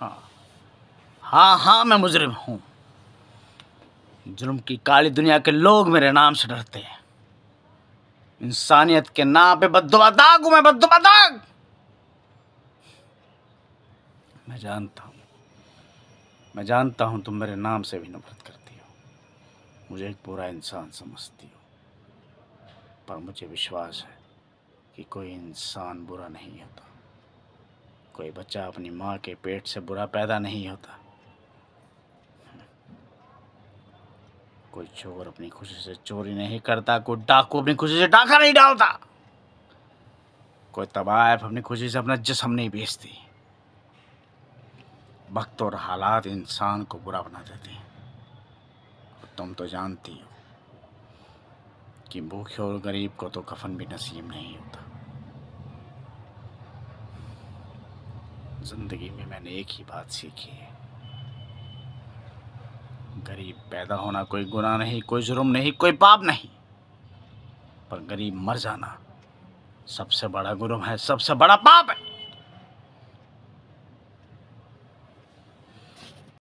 हाँ।, हाँ हाँ मैं मुजरिम हूँ जुर्म की काली दुनिया के लोग मेरे नाम से डरते हैं इंसानियत के नाम पे बदबा दाग हूँ मैं बदबा दाग मैं जानता हूँ मैं जानता हूँ तुम मेरे नाम से भी नफरत करती हो मुझे एक बुरा इंसान समझती हो पर मुझे विश्वास है कि कोई इंसान बुरा नहीं होता कोई बच्चा अपनी माँ के पेट से बुरा पैदा नहीं होता कोई चोर अपनी खुशी से चोरी नहीं करता कोई डाकू अपनी खुशी से डाका नहीं डालता कोई तबायफ अपनी खुशी से अपना जिसम नहीं बेचती वक्त और हालात इंसान को बुरा बना देते हैं तुम तो जानती हो कि भूखे और गरीब को तो कफन भी नसीब नहीं होता ज़िंदगी में मैंने एक ही बात सीखी है गरीब पैदा होना कोई गुनाह नहीं कोई जुर्म नहीं कोई पाप नहीं पर गरीब मर जाना सबसे बड़ा गुरु है सबसे बड़ा पाप है